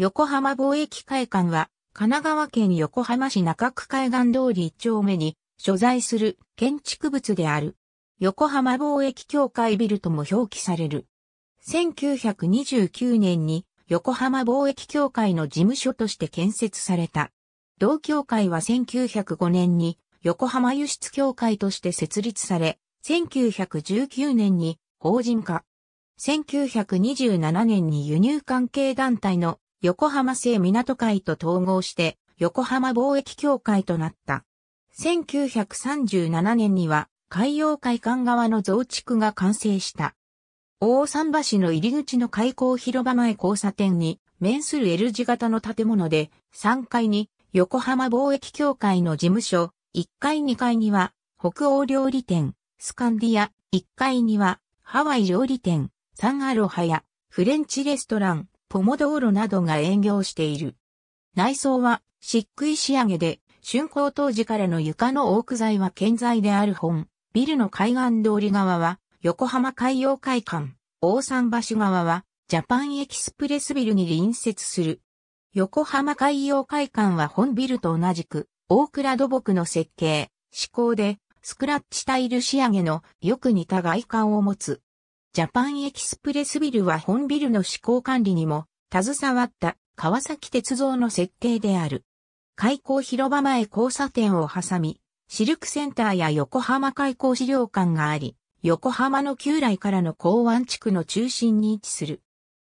横浜貿易会館は、神奈川県横浜市中区海岸通り一丁目に所在する建築物である。横浜貿易協会ビルとも表記される。1929年に横浜貿易協会の事務所として建設された。同協会は1905年に横浜輸出協会として設立され、1919年に法人化。1927年に輸入関係団体の横浜西港会と統合して横浜貿易協会となった。1937年には海洋会館側の増築が完成した。大桟橋の入り口の開港広場前交差点に面する L 字型の建物で3階に横浜貿易協会の事務所、1階2階には北欧料理店、スカンディア、1階にはハワイ料理店、サンアロハやフレンチレストラン、ポモ道路などが営業している。内装は漆喰仕上げで、竣工当時からの床のオーク材は健在である本、ビルの海岸通り側は横浜海洋会館、大桟橋側はジャパンエキスプレスビルに隣接する。横浜海洋会館は本ビルと同じく、大倉土木の設計、施工で、スクラッチタイル仕上げのよく似た外観を持つ、ジャパンエキスプレスビルは本ビルの施工管理にも携わった川崎鉄道の設計である。開港広場前交差点を挟み、シルクセンターや横浜開港資料館があり、横浜の旧来からの港湾地区の中心に位置する。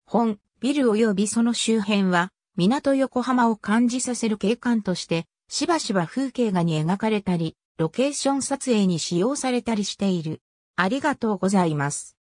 本、ビル及びその周辺は、港横浜を感じさせる景観として、しばしば風景画に描かれたり、ロケーション撮影に使用されたりしている。ありがとうございます。